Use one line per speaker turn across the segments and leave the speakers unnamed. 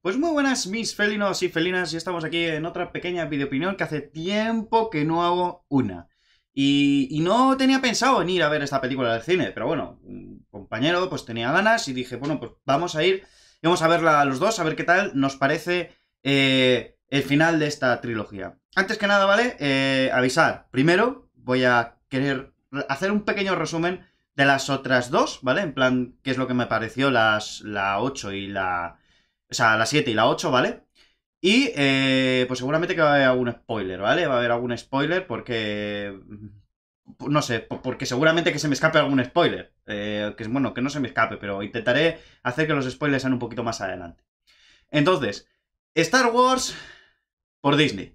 Pues muy buenas mis felinos y felinas, y estamos aquí en otra pequeña videoopinión que hace tiempo que no hago una. Y, no tenía pensado en ir a ver esta película del cine, pero bueno, un compañero pues tenía ganas y dije, bueno, pues vamos a ir, y vamos a verla a los dos, a ver qué tal nos parece eh, el final de esta trilogía. Antes que nada, ¿vale? Eh, avisar. Primero, voy a querer hacer un pequeño resumen de las otras dos, ¿vale? En plan, qué es lo que me pareció las, la 8 y la... O sea, la 7 y la 8, ¿vale? Y eh, pues seguramente que va a haber algún spoiler, ¿vale? Va a haber algún spoiler porque... Mm, no sé, porque seguramente que se me escape algún spoiler. Eh, que es bueno, que no se me escape, pero intentaré hacer que los spoilers sean un poquito más adelante. Entonces, Star Wars por Disney.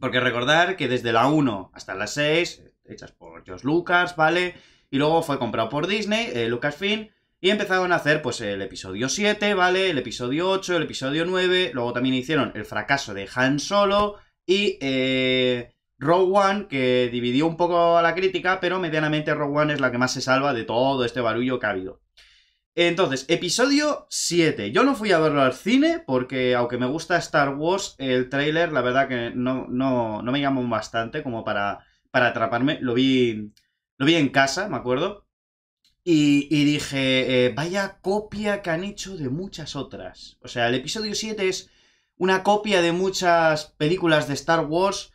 Porque recordar que desde la 1 hasta la 6, hechas por George Lucas, ¿vale? Y luego fue comprado por Disney, Lucas eh, Lucasfilm, y empezaron a hacer pues el episodio 7, ¿vale? El episodio 8, el episodio 9, luego también hicieron el fracaso de Han Solo y eh, Rogue One, que dividió un poco a la crítica, pero medianamente Rogue One es la que más se salva de todo este barullo que ha habido. Entonces, episodio 7. Yo no fui a verlo al cine porque, aunque me gusta Star Wars, el tráiler, la verdad que no, no, me llamó bastante como para, para atraparme. Lo vi, lo vi en casa, me acuerdo. Y, dije, eh, vaya copia que han hecho de muchas otras. O sea, el episodio 7 es una copia de muchas películas de Star Wars.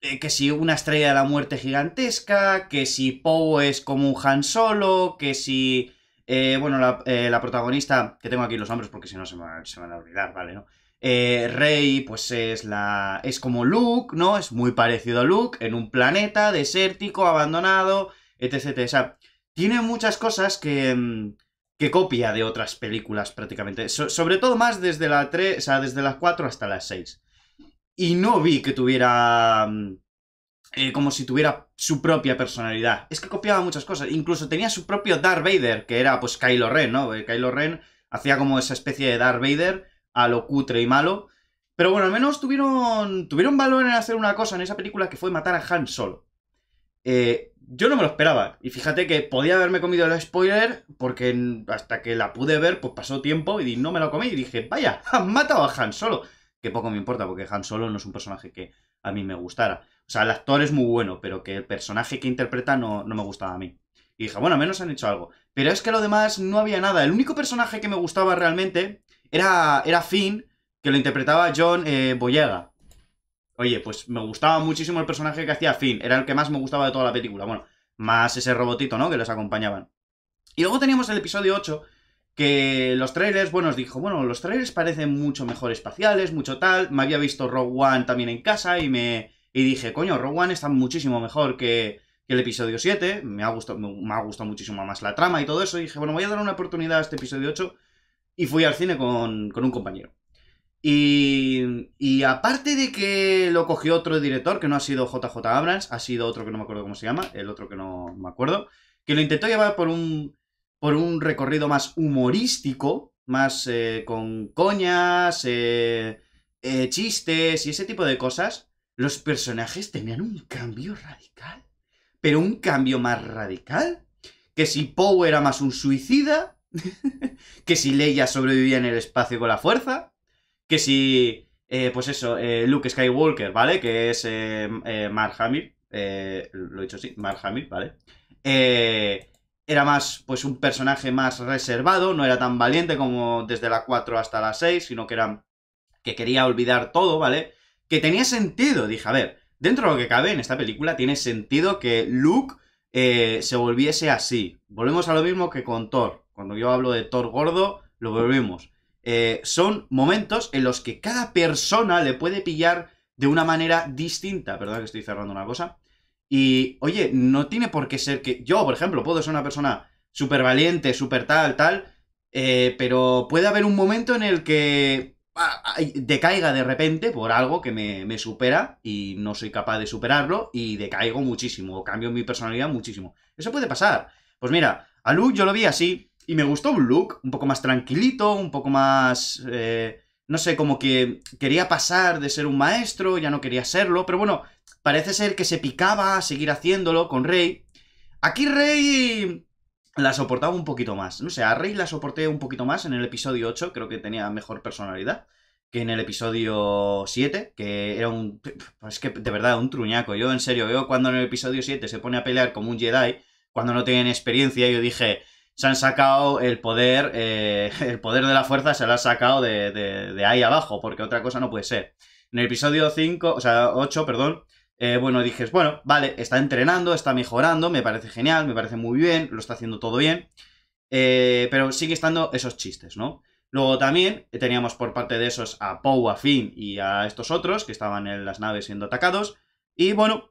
Eh, que si una estrella de la muerte gigantesca, que si Poe es como un Han Solo, que si eh, bueno, eh, la, protagonista, que tengo aquí los nombres porque si no se, me, van a olvidar, ¿vale? ¿no? Eh, Rey, pues es la. es como Luke, ¿no? Es muy parecido a Luke, en un planeta desértico, abandonado, etc. O sea, tiene muchas cosas que. Mm, que copia de otras películas prácticamente. sobre todo más desde la 3. O sea, desde las 4 hasta las 6. Y no vi que tuviera. Mm, eh, como si tuviera su propia personalidad. Es que copiaba muchas cosas. Incluso tenía su propio Darth Vader, que era pues Kylo Ren, ¿no? Eh, Kylo Ren hacía como esa especie de Darth Vader a lo cutre y malo. Pero bueno, al menos tuvieron, tuvieron valor en hacer una cosa en esa película que fue matar a Han solo. Eh, yo no me lo esperaba. Y fíjate que podía haberme comido el spoiler porque hasta que la pude ver, pues pasó tiempo y no me lo comí. Y dije, vaya, han matado a Han solo. Que poco me importa porque Han solo no es un personaje que a mí me gustara. O sea, el actor es muy bueno, pero que el personaje que interpreta no, no me gustaba a mí. Y dije, bueno, al menos han hecho algo. Pero es que lo demás no había nada. El único personaje que me gustaba realmente era, era Finn, que lo interpretaba John eh, Boyega. Oye, pues me gustaba muchísimo el personaje que hacía Finn. Era el que más me gustaba de toda la película. Bueno, más ese robotito, ¿no? Que los acompañaban. Y luego teníamos el episodio 8, que los trailers, bueno, os dijo, bueno, los trailers parecen mucho mejor espaciales, mucho tal. Me había visto Rogue One también en casa y me, y dije, coño, Rogue One está muchísimo mejor que, el episodio 7. Me ha, gustado, me ha gustado muchísimo más la trama y todo eso. Y dije, bueno, voy a dar una oportunidad a este episodio 8. Y fui al cine con, un compañero. Y, aparte de que lo cogió otro director, que no ha sido JJ Abrams, ha sido otro que no me acuerdo cómo se llama, el otro que no me acuerdo, que lo intentó llevar por un, por un recorrido más humorístico, más eh, con coñas, eh, eh, chistes y ese tipo de cosas los personajes tenían un cambio radical. Pero un cambio más radical. Que si Poe era más un suicida. que si Leia sobrevivía en el espacio con la fuerza. Que si. Eh, pues eso, eh, Luke Skywalker, ¿vale? Que es eh, eh Mark Hamill. lo he dicho así, Mark Hamill, ¿vale? era más, pues un personaje más reservado, no era tan valiente como desde la 4 hasta la 6, sino que era. que quería olvidar todo, ¿vale? que tenía sentido. Dije, a ver, dentro de lo que cabe en esta película, tiene sentido que Luke eh, se volviese así. Volvemos a lo mismo que con Thor. Cuando yo hablo de Thor gordo, lo volvemos. Eh, son momentos en los que cada persona le puede pillar de una manera distinta. Perdón que estoy cerrando una cosa. Y, oye, no tiene por qué ser que. Yo, por ejemplo, puedo ser una persona súper valiente, súper tal, tal. Eh, pero puede haber un momento en el que decaiga de repente por algo que me, me, supera y no soy capaz de superarlo y decaigo muchísimo, o cambio mi personalidad muchísimo. Eso puede pasar. Pues mira, a Luke yo lo vi así y me gustó un look un poco más tranquilito, un poco más... Eh, no sé, como que quería pasar de ser un maestro, ya no quería serlo, pero bueno, parece ser que se picaba a seguir haciéndolo con Rey. Aquí Rey la soportaba un poquito más. No sé, a Rey la soporté un poquito más en el episodio 8, creo que tenía mejor personalidad que en el episodio 7, que era un... Pues es que de verdad, un truñaco. Yo en serio veo cuando en el episodio 7 se pone a pelear como un Jedi, cuando no tienen experiencia, yo dije, se han sacado el poder, eh, el poder de la fuerza se la ha sacado de, de, de ahí abajo, porque otra cosa no puede ser. En el episodio 5, o sea, 8, perdón, eh, bueno, dije, bueno, vale, está entrenando, está mejorando, me parece genial, me parece muy bien, lo está haciendo todo bien, eh, pero sigue estando esos chistes, ¿no? Luego también eh, teníamos por parte de esos a Poe, a Finn y a estos otros que estaban en las naves siendo atacados, y bueno,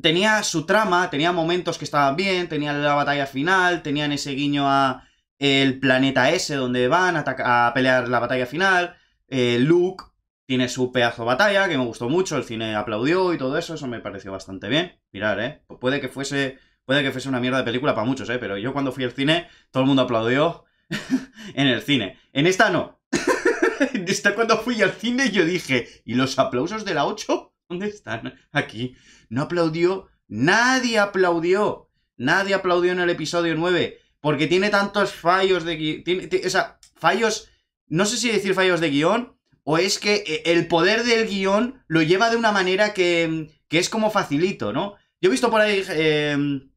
tenía su trama, tenía momentos que estaban bien, tenía la batalla final, tenían ese guiño a el planeta S donde van a, pelear la batalla final, Luke tiene su pedazo batalla, que me gustó mucho, el cine aplaudió y todo eso, eso me pareció bastante bien. Mirar, ¿eh? Pues puede que fuese, puede que fuese una mierda de película para muchos, ¿eh? Pero yo cuando fui al cine, todo el mundo aplaudió en el cine. En esta no. en esta cuando fui al cine yo dije, ¿y los aplausos de la 8? ¿Dónde están? Aquí. No aplaudió, nadie aplaudió. Nadie aplaudió en el episodio 9 porque tiene tantos fallos de guión. o sea, fallos. No sé si decir fallos de guión, o es que eh, el poder del guión lo lleva de una manera que, mm, es como facilito, ¿no? Yo he visto por ahí em,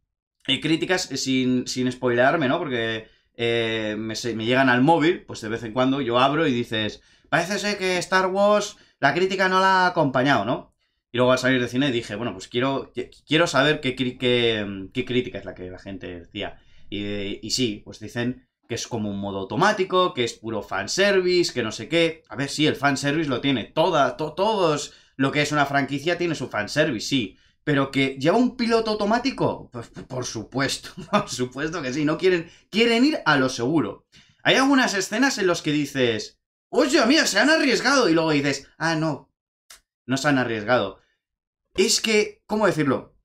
eh, críticas eh, sin, sin ¿no? Porque me, llegan al móvil, pues de vez en cuando yo abro y dices, parece ser que Star Wars la crítica no la ha acompañado, ¿no? Y luego al salir de cine dije, bueno, pues quiero, quiero saber qué, mm, qué, crítica es la que la gente decía. Y, y sí, pues dicen que es como un modo automático, que es puro fanservice, que no sé qué. A ver, sí, el fanservice lo tiene toda, todos lo que es una franquicia tiene su fanservice, sí. Pero que lleva un piloto automático, pues por supuesto, por supuesto que sí, no quieren, quieren ir a lo seguro. Hay algunas escenas en las que dices, oye, mía, se han arriesgado, y luego dices, ah, no, no se han arriesgado. Es que, ¿cómo decirlo?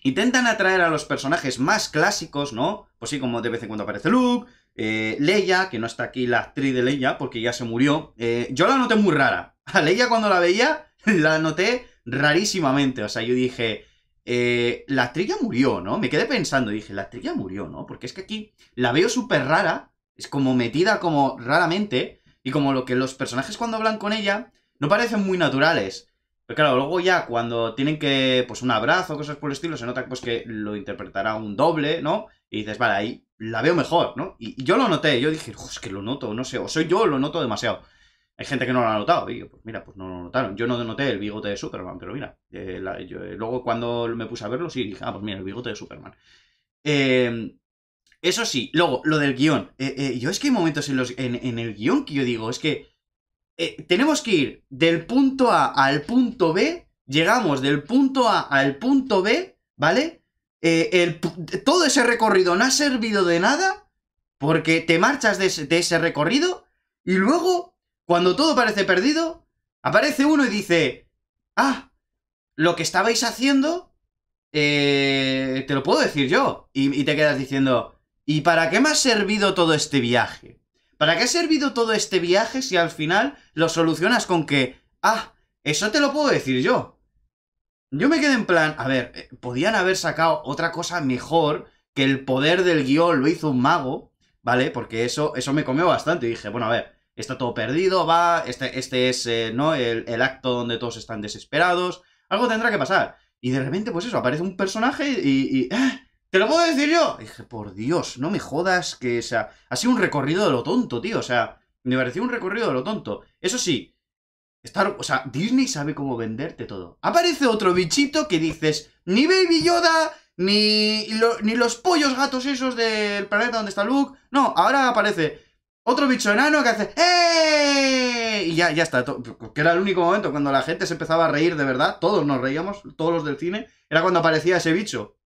Intentan atraer a los personajes más clásicos, ¿no? Pues sí, como de vez en cuando aparece Luke, eh, Leia, que no está aquí la actriz de Leia, porque ya se murió, eh, yo la noté muy rara. A Leia cuando la veía, la noté rarísimamente. O sea, yo dije, eh, la actriz ya murió, ¿no? Me quedé pensando, dije, la actriz ya murió, ¿no? Porque es que aquí la veo súper rara, es como metida como raramente, y como lo que los personajes cuando hablan con ella no parecen muy naturales. Pero claro, luego ya cuando tienen que, pues un abrazo, cosas por el estilo, se nota pues que lo interpretará un doble, ¿no? Y dices, vale, ahí la veo mejor, ¿no? Y, yo lo noté, yo dije, es que lo noto, no sé, o soy yo, lo noto demasiado. Hay gente que no lo ha notado, y digo, pues mira, pues no lo notaron. Yo no noté el bigote de Superman, pero mira, eh, eh, luego cuando me puse a verlo, sí dije, ah, pues mira, el bigote de Superman. Em, eso sí, luego, lo del guión. Eh, yo es que hay momentos en, los, en, en el guión que yo digo, es que tenemos que ir del punto A al punto B, llegamos del punto A al punto B, ¿vale? Eh, el, todo ese recorrido no ha servido de nada porque te marchas de ese, recorrido y luego, cuando todo parece perdido, aparece uno y dice, ah, lo que estabais haciendo, eh, te lo puedo decir yo. Y, y te quedas diciendo, ¿y para qué me ha servido todo este viaje? ¿Para qué ha servido todo este viaje si al final lo solucionas con que, ah, eso te lo puedo decir yo? Yo me quedé en plan, a ver, eh, podían haber sacado otra cosa mejor que el poder del guión lo hizo un mago, ¿vale? Porque eso, eso me comió bastante. Y dije, bueno, a ver, está todo perdido, va, este, este es, eh, ¿no? El, acto donde todos están desesperados. Algo tendrá que pasar. Y de repente, pues eso, aparece un personaje y... ¡eh! ¡Te lo puedo decir yo! Y dije, por Dios, no me jodas que, o sea, ha sido un recorrido de lo tonto, tío. O sea, me pareció un recorrido de lo tonto. Eso sí, o sea, Disney sabe cómo venderte todo. Aparece otro bichito que dices, ni Baby Yoda, ni, ni los pollos gatos esos del planeta donde está Luke. No, ahora aparece otro bicho enano que hace ¡Eh! Y ya, ya está. Que era el único momento cuando la gente se empezaba a reír de verdad. Todos nos reíamos, todos los del cine. Era cuando aparecía ese bicho.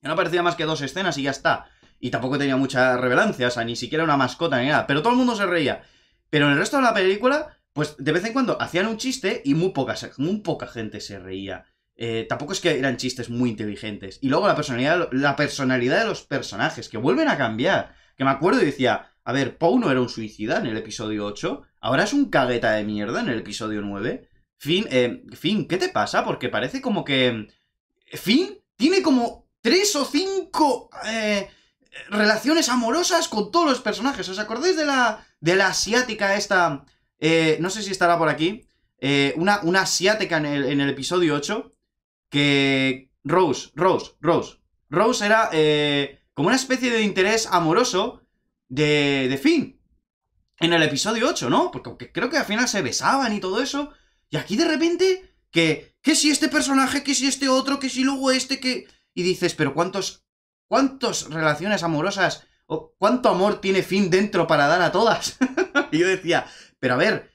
Que no aparecía más que dos escenas y ya está. Y tampoco tenía mucha revelancias o sea, ni siquiera una mascota ni nada. Pero todo el mundo se reía. Pero en el resto de la película pues de vez en cuando hacían un chiste y muy poca, muy poca gente se reía. Eh, tampoco es que eran chistes muy inteligentes. Y luego la personalidad, la personalidad de los personajes, que vuelven a cambiar. Que me acuerdo y decía, a ver, Pau no era un suicida en el episodio 8, ahora es un cagueta de mierda en el episodio 9. fin eh, ¿qué te pasa? Porque parece como que... Eh, fin tiene como tres o cinco eh, relaciones amorosas con todos los personajes. ¿Os acordáis de la, de la asiática esta eh, no sé si estará por aquí. Eh, una, una, asiática en el, en el, episodio 8. Que. Rose, Rose, Rose. Rose era eh, como una especie de interés amoroso de, de Finn. En el episodio 8, ¿no? Porque creo que al final se besaban y todo eso. Y aquí de repente. Que. Que si este personaje, que si este otro, que si luego este, que. Y dices, pero ¿cuántos. ¿Cuántas relaciones amorosas o cuánto amor tiene Finn dentro para dar a todas? y yo decía, pero a ver,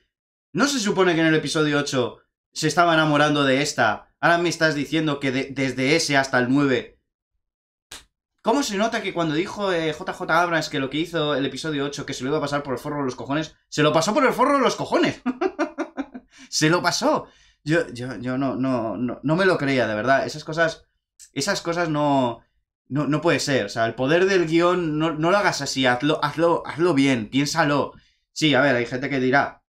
¿no se supone que en el episodio 8 se estaba enamorando de esta? Ahora me estás diciendo que desde ese hasta el 9... ¿Cómo se nota que cuando dijo JJ eh, Abrams que lo que hizo el episodio 8, que se lo iba a pasar por el forro de los cojones, se lo pasó por el forro de los cojones? se lo pasó. Yo, yo, yo no, no, no, no me lo creía, de verdad. Esas cosas, esas cosas no, no, no puede ser. O sea, el poder del guión, no, lo hagas así, hazlo, hazlo, hazlo bien, piénsalo. Sí, a ver, hay gente que dirá,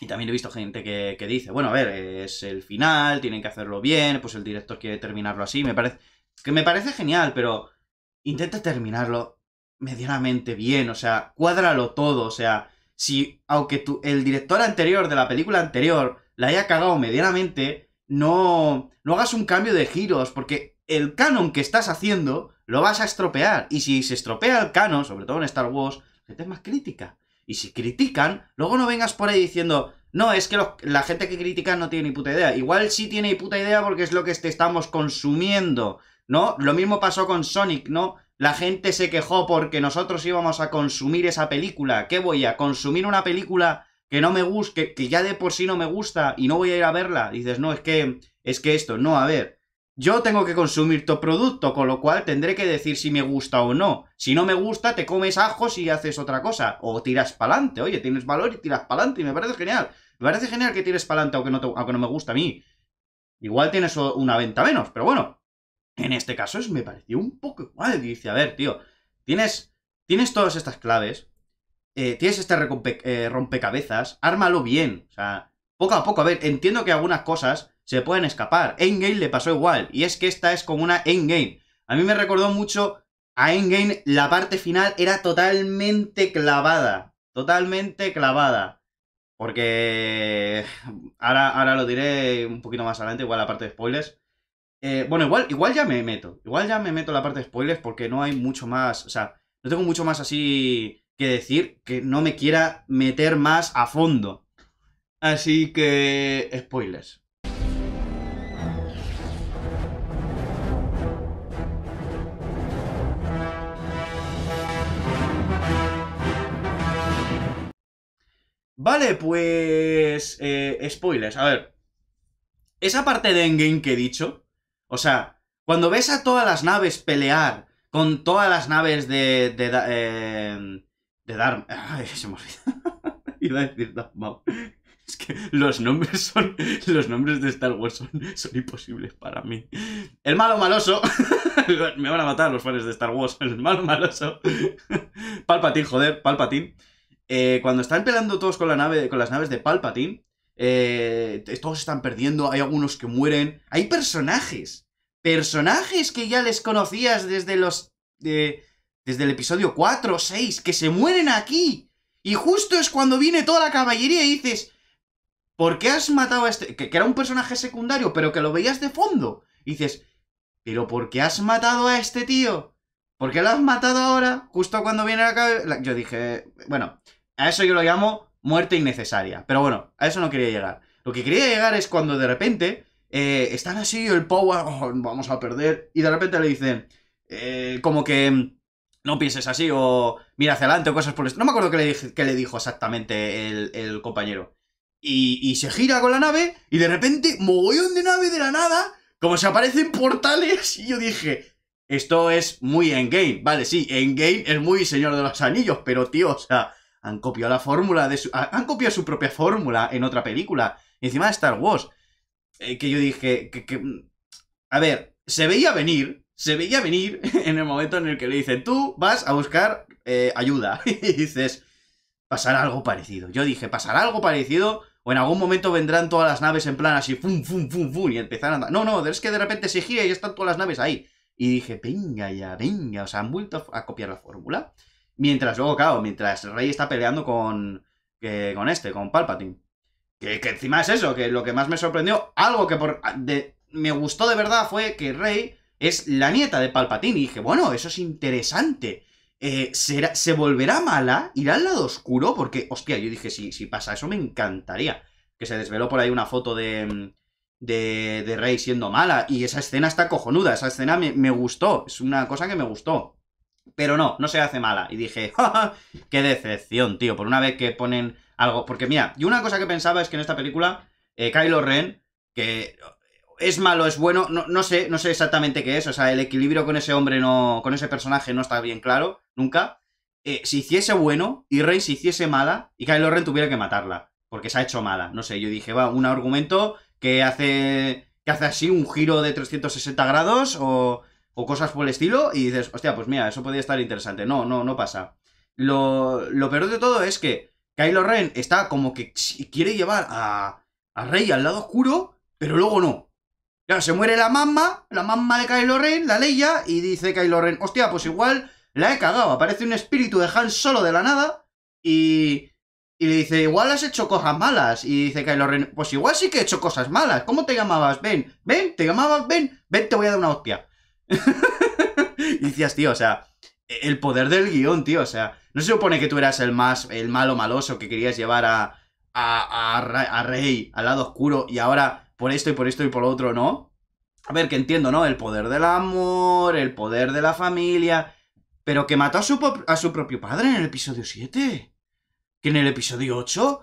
y también he visto gente que, dice, bueno, a ver, es el final, tienen que hacerlo bien, pues el director quiere terminarlo así, me parece... Que me parece genial, pero intenta terminarlo medianamente bien, o sea, cuádralo todo, o sea, si aunque tu, el director anterior de la película anterior la haya cagado medianamente, no, no hagas un cambio de giros, porque el canon que estás haciendo lo vas a estropear, y si se estropea el canon, sobre todo en Star Wars, la gente es más crítica. Y si critican, luego no vengas por ahí diciendo, no, es que la gente que critica no tiene ni puta idea. Igual sí tiene ni puta idea porque es lo que te estamos consumiendo, ¿no? Lo mismo pasó con Sonic, ¿no? La gente se quejó porque nosotros íbamos a consumir esa película. ¿Qué voy a consumir una película que no me gusta, que, ya de por sí no me gusta y no voy a ir a verla? dices, no, es que es que esto, no, a ver, yo tengo que consumir tu producto, con lo cual tendré que decir si me gusta o no. Si no me gusta, te comes ajos y haces otra cosa. O tiras pa'lante, oye, tienes valor y tiras pa'lante, y me parece genial. Me parece genial que tires pa'lante aunque no, aunque no me gusta a mí. Igual tienes una venta menos, pero bueno. En este caso es, me pareció un poco igual. Dice, a ver, tío, tienes, tienes todas estas claves, eh, tienes este eh, rompecabezas, ármalo bien. O sea, poco a poco, a ver, entiendo que algunas cosas se pueden escapar. Endgame le pasó igual, y es que esta es como una Endgame. A mí me recordó mucho a Endgame, la parte final era totalmente clavada, totalmente clavada. Porque ahora, ahora lo diré un poquito más adelante, igual la parte de spoilers. Eh, bueno, igual, igual ya me meto. Igual ya me meto la parte de spoilers porque no hay mucho más. O sea, no tengo mucho más así que decir que no me quiera meter más a fondo. Así que. spoilers. Vale, pues... Eh, spoilers, a ver. Esa parte de Endgame que he dicho, o sea, cuando ves a todas las naves pelear con todas las naves de... de, eh, de, de Ay, se me Iba a decir Es que los nombres son. Los nombres de Star Wars son, imposibles para mí. El malo maloso. me van a matar los fans de Star Wars. El malo maloso. Palpatín, joder, Palpatín. Eh, cuando están peleando todos con, la nave, con las naves de Palpatine, eh, todos están perdiendo, hay algunos que mueren. Hay personajes. Personajes que ya les conocías desde los. desde el episodio 4 o 6, que se mueren aquí. Y justo es cuando viene toda la caballería y dices. ¿Por qué has matado a este? Que, era un personaje secundario, pero que lo veías de fondo. Y dices. ¿Pero por qué has matado a este tío? ¿Por qué lo has matado ahora? Justo cuando viene la caballería? Yo dije. Bueno, a eso yo lo llamo muerte innecesaria. Pero bueno, a eso no quería llegar. Lo que quería llegar es cuando de repente eh, están así, el Power, oh, vamos a perder, y de repente le dicen, eh, como que mm, no pienses así, o mira hacia adelante, o cosas por el No me acuerdo qué le, le dijo exactamente el, compañero. Y, se gira con la nave, y de repente, mogollón de nave de la nada, como se aparecen portales, y yo dije, esto es muy en game vale, sí, en game es muy Señor de los Anillos, pero tío, o sea, han copiado la fórmula de su... Han copiado su propia fórmula en otra película. encima de Star Wars. Eh, que yo dije... Mm, a ver, se veía venir. Se veía venir en el momento en el que le dicen, tú vas a buscar eh, ayuda. y dices, pasará algo parecido. Yo dije, pasará algo parecido o en algún momento vendrán todas las naves en plan así, fum, fum, fum, fum, y empezarán a andar. No, no, es que de repente se gira y están todas las naves ahí. Y dije, venga ya, venga, o sea, han vuelto a copiar la fórmula. Mientras luego, claro, mientras Rey está peleando con, con este, con Palpatine. Que, encima es eso, que lo que más me sorprendió, algo que por, ah, me gustó de verdad fue que Rey es la nieta de Palpatine. Y dije, bueno, eso es interesante. Eh, será, ¿Se volverá mala? ¿Irá al lado oscuro? Porque, hostia, yo dije, si, si pasa eso me encantaría. Que se desveló por ahí una foto de, de, de Rey siendo mala. Y esa escena está cojonuda, esa escena me gustó. Es una cosa que me gustó. Pero no, no se hace mala. Y dije, ¡Ja, qué decepción, tío. Por una vez que ponen algo. Porque mira, y una cosa que pensaba es que en esta película, eh, Kylo Ren, que es malo, es bueno, no, sé, no sé exactamente qué es. O sea, el equilibrio con ese hombre no. con ese personaje no está bien claro, nunca. Eh, si hiciese bueno y Rey se hiciese mala y Kylo Ren tuviera que matarla. Porque se ha hecho mala. No sé, yo dije, va, un argumento que hace. que hace así un giro de 360 grados o o cosas por el estilo y dices, hostia, pues mira, eso podría estar interesante. No, no, no pasa. Lo, peor de todo es que Kylo Ren está como que quiere llevar a, a Rey al lado oscuro, pero luego no. se muere la mamá, la mamá de Kylo Ren, la Leia, y dice Kylo Ren, hostia, pues igual la he cagado. Aparece un espíritu de Han solo de la nada y... Y le dice, igual has hecho cosas malas. Y dice Kylo Ren, pues igual sí que he hecho cosas malas. ¿Cómo te llamabas? Ven, ven, te llamabas, Ben ven, te voy a dar una hostia. y decías, tío, o sea, el poder del guión, tío, o sea, no se supone que tú eras el más, el malo maloso que querías llevar a, a, a, Rey al lado oscuro y ahora por esto y por esto y por lo otro, ¿no? A ver, que entiendo, ¿no? El poder del amor, el poder de la familia, pero que mató a su, a su propio padre en el episodio 7. Que en el episodio 8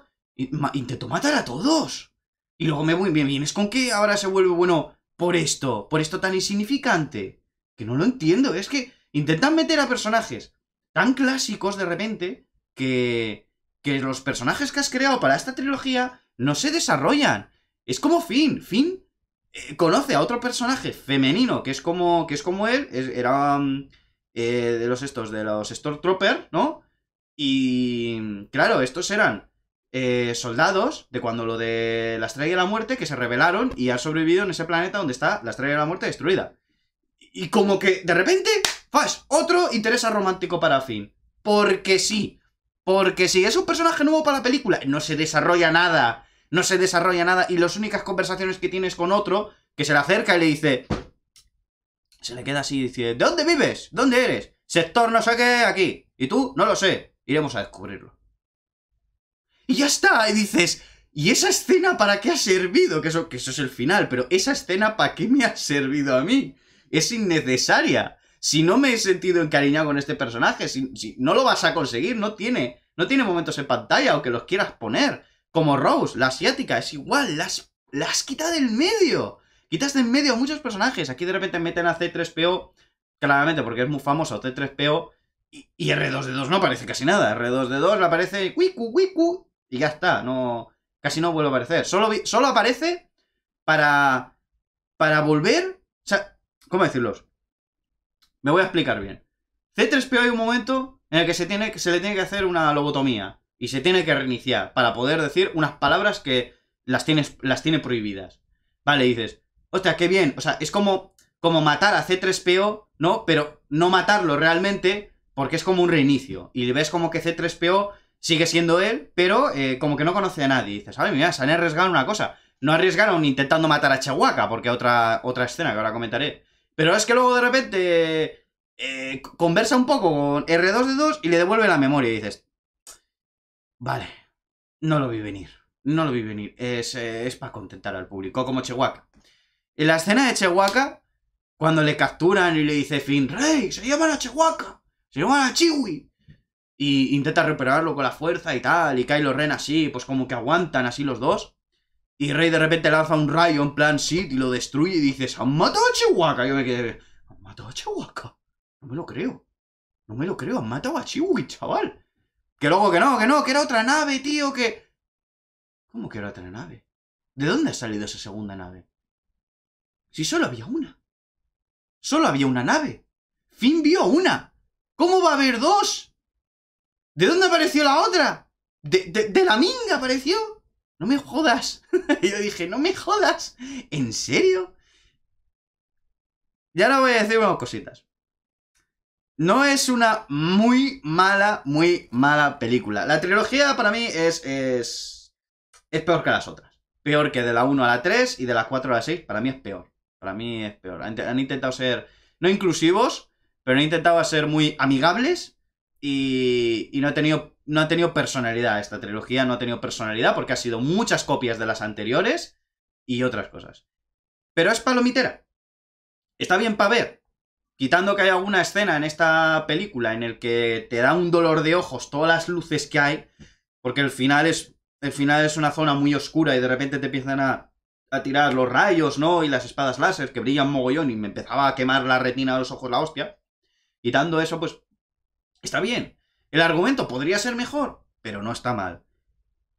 intentó matar a todos. Y luego me, me vienes con que ahora se vuelve bueno por esto, por esto tan insignificante. Que no lo entiendo, es que intentan meter a personajes tan clásicos de repente que, que los personajes que has creado para esta trilogía no se desarrollan. Es como Finn, Finn eh, conoce a otro personaje femenino que es como, que es como él, era mm, eh, de los estos, de los Stormtrooper, ¿no? Y claro, estos eran eh, soldados de cuando lo de la Estrella de la Muerte que se rebelaron y han sobrevivido en ese planeta donde está la Estrella de la Muerte destruida. Y como que de repente, Otro interés romántico para Finn. Porque sí. Porque sí, es un personaje nuevo para la película. No se desarrolla nada. No se desarrolla nada. Y las únicas conversaciones que tienes con otro, que se le acerca y le dice... Se le queda así y dice, ¿de dónde vives? ¿Dónde eres? Sector no sé qué, aquí. ¿Y tú? No lo sé. Iremos a descubrirlo. Y ya está, y dices, ¿y esa escena para qué ha servido? Que eso, que eso es el final, pero esa escena para qué me ha servido a mí? Es innecesaria. Si no me he sentido encariñado con este personaje, si, no lo vas a conseguir, no tiene, no tiene momentos en pantalla o que los quieras poner. Como Rose, la asiática, es igual, las, las quita del medio. Quitas del medio a muchos personajes. Aquí de repente meten a C3PO, claramente porque es muy famoso C3PO, y R2D2 no aparece casi nada. R2D2 aparece wicu wicu y ya está, no... Casi no vuelve a aparecer. Solo, solo aparece para... Para volver... O sea, ¿cómo decirlos? Me voy a explicar bien. C3PO hay un momento en el que se, tiene, se le tiene que hacer una lobotomía. Y se tiene que reiniciar para poder decir unas palabras que las, tienes, las tiene prohibidas. Vale, dices, hostia, qué bien. O sea, es como, como matar a C3PO, ¿no? Pero no matarlo realmente porque es como un reinicio. Y ves como que C3PO sigue siendo él, pero eh, como que no conoce a nadie. dice dices, ¿sabes? Mira, se han arriesgado una cosa. No arriesgaron intentando matar a Chihuaca porque otra, otra escena que ahora comentaré. Pero es que luego de repente eh, conversa un poco con R2D2 y le devuelve la memoria dices, vale, no lo vi venir, no lo vi venir. Es, eh, para contentar al público, como Chihuaca En la escena de Chihuaca cuando le capturan y le dice, Fin, Rey, se llaman a Chihuaca se llaman a Chiwi y intenta recuperarlo con la fuerza y tal, y Kylo Ren así, pues como que aguantan así los dos. Y Rey de repente lanza un rayo en plan Sith y lo destruye y dices, han matado a Chihuahua. Yo me quedé, han matado a Chihuahua. No me lo creo. No me lo creo, han matado a Chihuahua, chaval. Que luego que no, que no, que era otra nave, tío, que... ¿Cómo que era otra nave? ¿De dónde ha salido esa segunda nave? Si solo había una. Solo había una nave. Finn vio una. ¿Cómo va a haber dos? ¿De dónde apareció la otra? ¿De, la minga apareció? No me jodas. yo dije, no me jodas. ¿En serio? Y ahora voy a decir unas cositas. No es una muy mala, muy mala película. La trilogía para mí es, es, peor que las otras. Peor que de la 1 a la 3 y de la 4 a la 6. Para mí es peor. Para mí es peor. han intentado ser, no inclusivos, pero han intentado ser muy amigables y, no, ha tenido, no ha tenido personalidad esta trilogía, no ha tenido personalidad porque ha sido muchas copias de las anteriores y otras cosas. Pero es palomitera. Está bien para ver. Quitando que haya alguna escena en esta película en el que te da un dolor de ojos todas las luces que hay, porque el final es, el final es una zona muy oscura y de repente te empiezan a, a tirar los rayos, ¿no? Y las espadas láser que brillan mogollón y me empezaba a quemar la retina de los ojos la hostia. Quitando eso, pues Está bien. El argumento podría ser mejor, pero no está mal.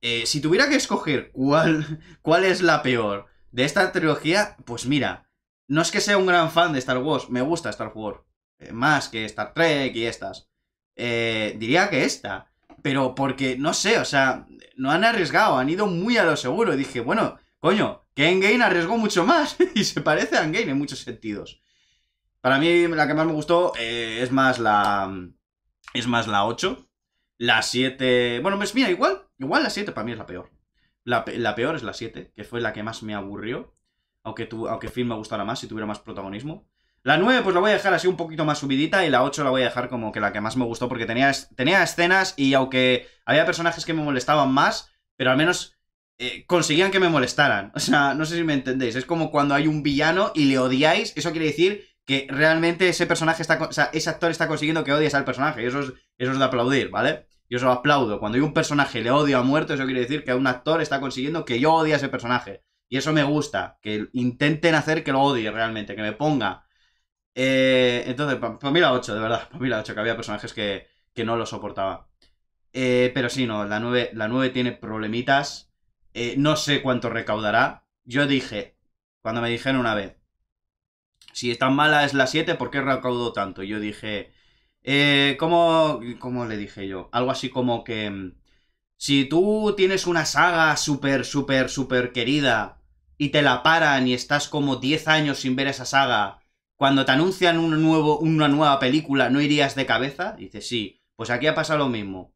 Eh, si tuviera que escoger cuál, cuál es la peor de esta trilogía, pues mira, no es que sea un gran fan de Star Wars, me gusta Star Wars, eh, más que Star Trek y estas. Eh, diría que esta, pero porque, no sé, o sea, no han arriesgado, han ido muy a lo seguro. Y dije, bueno, coño, que Endgame arriesgó mucho más y se parece a Endgame en muchos sentidos. Para mí la que más me gustó es más la es más la 8. La 7... Bueno, pues mira, igual, igual la 7 para mí es la peor. La, peor es la 7, que fue la que más me aburrió. Aunque, tu, aunque Finn me gustara más si tuviera más protagonismo. La 9 pues la voy a dejar así un poquito más subidita y la 8 la voy a dejar como que la que más me gustó porque tenía, tenía escenas y aunque había personajes que me molestaban más, pero al menos eh, conseguían que me molestaran. O sea, no sé si me entendéis. Es como cuando hay un villano y le odiáis, eso quiere decir que realmente ese personaje está, o sea, ese actor está consiguiendo que odies al personaje, y eso es, eso es de aplaudir, ¿vale? Yo eso lo aplaudo. Cuando yo un personaje le odio a muerto, eso quiere decir que un actor está consiguiendo que yo odie a ese personaje. Y eso me gusta, que intenten hacer que lo odie realmente, que me ponga. Eh, entonces, para mí la 8, de verdad, para mí la 8, que había personajes que, no lo soportaba. Eh, pero sí, no, la 9, la tiene problemitas. Eh, no sé cuánto recaudará. Yo dije, cuando me dijeron una vez, si es tan mala es la 7, ¿por qué recaudó tanto? Y yo dije, eh, ¿cómo, ¿cómo le dije yo? Algo así como que... Mm, si tú tienes una saga súper, súper, súper querida y te la paran y estás como 10 años sin ver esa saga, cuando te anuncian un nuevo, una nueva película, ¿no irías de cabeza? dice sí, pues aquí ha pasado lo mismo.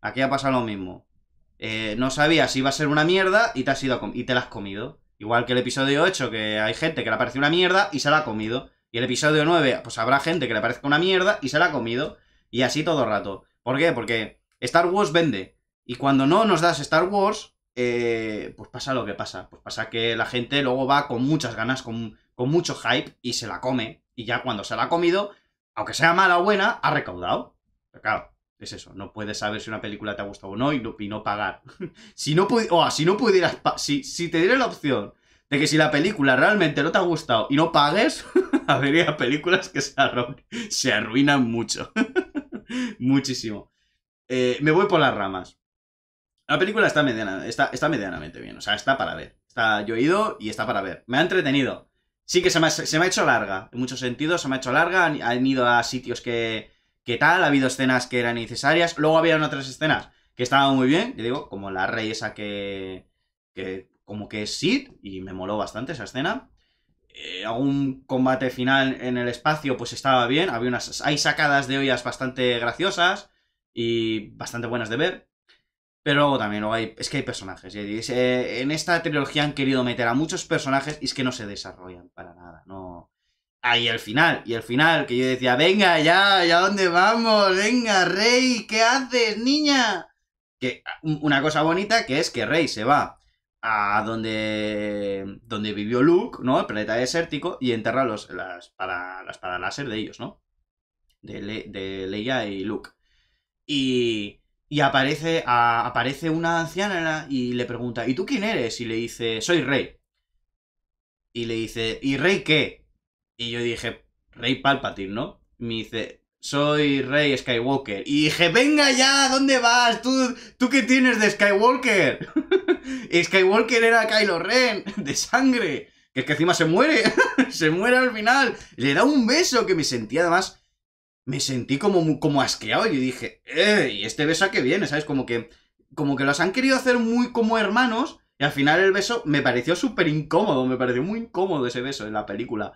Aquí ha pasado lo mismo. Eh, no sabías si iba a ser una mierda y te, y te la has comido. Igual que el episodio 8, que hay gente que le parece una mierda y se la ha comido. Y el episodio 9, pues habrá gente que le parezca una mierda y se la ha comido. Y así todo el rato. ¿Por qué? Porque Star Wars vende. Y cuando no nos das Star Wars, eh, pues pasa lo que pasa. Pues pasa que la gente luego va con muchas ganas, con, mucho hype y se la come. Y ya cuando se la ha comido, aunque sea mala o buena, ha recaudado. claro, es eso, no puedes saber si una película te ha gustado o no y no, pagar. si, no si no pudieras, si, te diera la opción de que si la película realmente no te ha gustado y no pagues, habría películas que se, arruinan mucho. Muchísimo. Eh, me voy por las ramas. La película está, mediana, está, está medianamente bien, o sea, está para ver. Está, yo he ido y está para ver. Me ha entretenido. Sí que se me ha, hecho larga, en muchos sentidos se me ha hecho larga, han ido a sitios que, que tal, ha habido escenas que eran necesarias. luego habían otras escenas que estaban muy bien, yo digo, como la rey esa que, que como que es Sid, y me moló bastante esa escena. Eh, algún combate final en el espacio, pues estaba bien, había unas, hay sacadas de ollas bastante graciosas y bastante buenas de ver. Pero luego también, luego hay, es que hay personajes. Eh, en esta trilogía han querido meter a muchos personajes y es que no se desarrollan para nada. No, ahí el final, y el final, que yo decía, venga ya, ya dónde vamos, venga, Rey, ¿qué haces, niña? Que ah, una cosa bonita que es que Rey se va a donde, donde vivió Luke, ¿no? El planeta desértico, y enterra los, las, para, las láser de ellos, ¿no? De, Leia y Luke. Y, y aparece, aparece una anciana y le pregunta, ¿y tú quién eres? Y le dice, soy Rey. Y le dice, ¿y Rey qué? Y yo dije, Rey Palpatine, ¿no? me dice, soy Rey Skywalker. Y dije, venga ya, ¿dónde vas? ¿Tú, tú qué tienes de Skywalker? Skywalker era Kylo Ren, de sangre. Que es que encima se muere, se muere al final. Le da un beso que me sentí además... Me sentí como, como asqueado y dije, ¡eh! ¿Y este beso a qué viene? ¿Sabes? Como que, como que los han querido hacer muy como hermanos y al final el beso me pareció súper incómodo, me pareció muy incómodo ese beso en la película.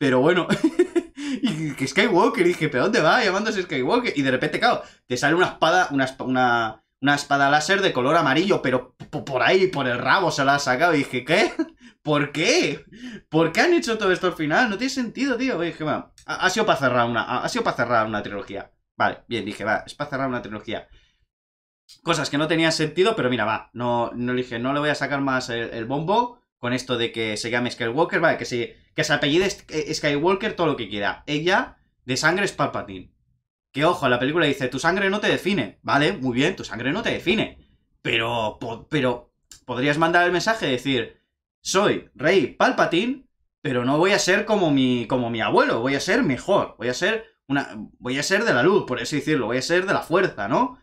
Pero bueno, y que Skywalker, dije, ¿pero dónde va? Llamándose Skywalker. Y de repente, claro, te sale una espada, una, una, una espada láser de color amarillo, pero por ahí, por el rabo se la ha sacado. Y dije, ¿qué? ¿Por qué? ¿Por qué han hecho todo esto al final? No tiene sentido, tío. Y dije, va, ha, sido para cerrar una, ha, sido para cerrar una trilogía. Vale, bien, dije, va, es para cerrar una trilogía. Cosas que no tenían sentido, pero mira, va, no, no dije, no le voy a sacar más el bombo con esto de que se llame Skywalker, vale, que se, que se apellide eh, Skywalker todo lo que quiera. Ella, de sangre, es Palpatine. Que ojo, la película dice, tu sangre no te define. Vale, muy bien, tu sangre no te define. Pero, pero, podrías mandar el mensaje de decir, soy rey Palpatine, pero no voy a ser como mi, como mi abuelo, voy a ser mejor, voy a ser una, voy a ser de la luz, por así decirlo, voy a ser de la fuerza, ¿no?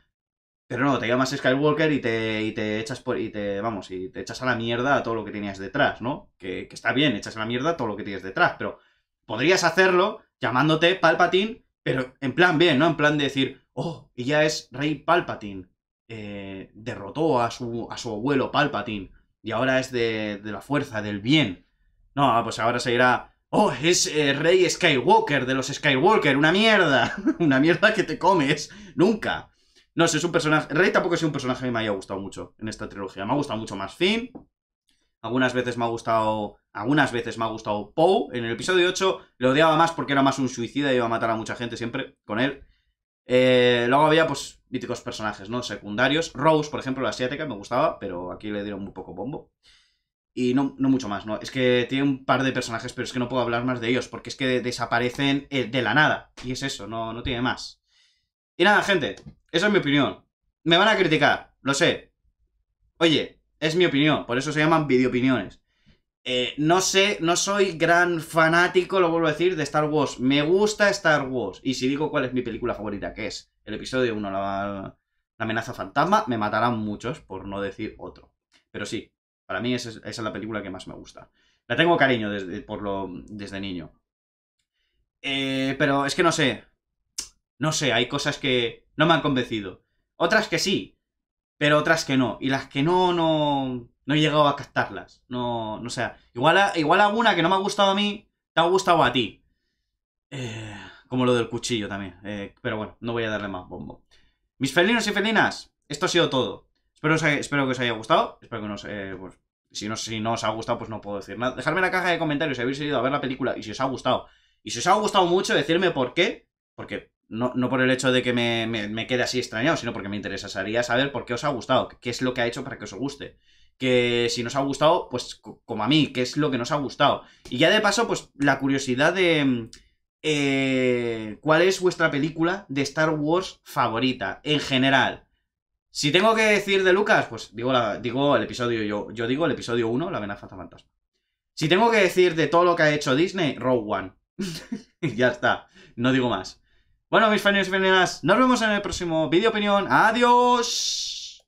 Pero no, te llamas Skywalker y te, te echas por, y te, vamos, y te echas a la mierda a todo lo que tenías detrás, ¿no? Que, está bien, echas a la mierda todo lo que tienes detrás, pero podrías hacerlo llamándote Palpatine, pero en plan bien, ¿no? En plan de decir, oh, ya es Rey Palpatine. Eh, derrotó a su, a su abuelo Palpatine y ahora es de, la fuerza, del bien. No, pues ahora se irá, oh, es eh, Rey Skywalker de los Skywalker, una mierda, una mierda que te comes nunca. No sé, es un personaje... realidad tampoco es un personaje que me haya gustado mucho en esta trilogía. Me ha gustado mucho más Finn. Algunas veces me ha gustado... Algunas veces me ha gustado Poe. En el episodio 8 le odiaba más porque era más un suicida y iba a matar a mucha gente siempre con él. Eh, luego había, pues, míticos personajes, ¿no? Secundarios. Rose, por ejemplo, la asiática, me gustaba, pero aquí le dieron muy poco bombo. Y no, mucho más, ¿no? Es que tiene un par de personajes, pero es que no puedo hablar más de ellos, porque es que desaparecen eh, de la nada. Y es eso, no, no tiene más. Y nada, gente, esa es mi opinión. Me van a criticar, lo sé. Oye, es mi opinión, por eso se llaman videoopiniones. Eh, no sé, no soy gran fanático, lo vuelvo a decir, de Star Wars. Me gusta Star Wars. Y si digo cuál es mi película favorita, que es el episodio 1, la, amenaza fantasma, me matarán muchos, por no decir otro. Pero sí, para mí esa es, la película que más me gusta. La tengo cariño desde, por lo, desde niño. Eh, pero es que no sé. No sé, hay cosas que no me han convencido. Otras que sí, pero otras que no. Y las que no, no, no he llegado a captarlas. No, no sea, igual, igual alguna que no me ha gustado a mí, te ha gustado a ti. Eh, como lo del cuchillo también. Eh, pero bueno, no voy a darle más bombo. Mis felinos y felinas, esto ha sido todo. Espero, espero que os haya gustado. Espero que no Eh, pues, si no, si no os ha gustado, pues no puedo decir nada. Dejadme en la caja de comentarios si habéis ido a ver la película y si os ha gustado. Y si os ha gustado mucho, decirme por qué. Porque no, no, por el hecho de que me, quede así extrañado, sino porque me interesaría saber por qué os ha gustado, qué es lo que ha hecho para que os guste. Que si nos ha gustado, pues como a mí, qué es lo que nos ha gustado. Y ya de paso, pues la curiosidad de mm, eh, cuál es vuestra película de Star Wars favorita, en general. Si tengo que decir de Lucas, pues digo, la, digo el episodio, yo, yo digo el episodio 1, La amenaza fantasma. Si tengo que decir de todo lo que ha hecho Disney, Rogue One. ya está, no digo más. Bueno, mis fanes y fanenas, nos vemos en el próximo vídeo opinión. ¡Adiós!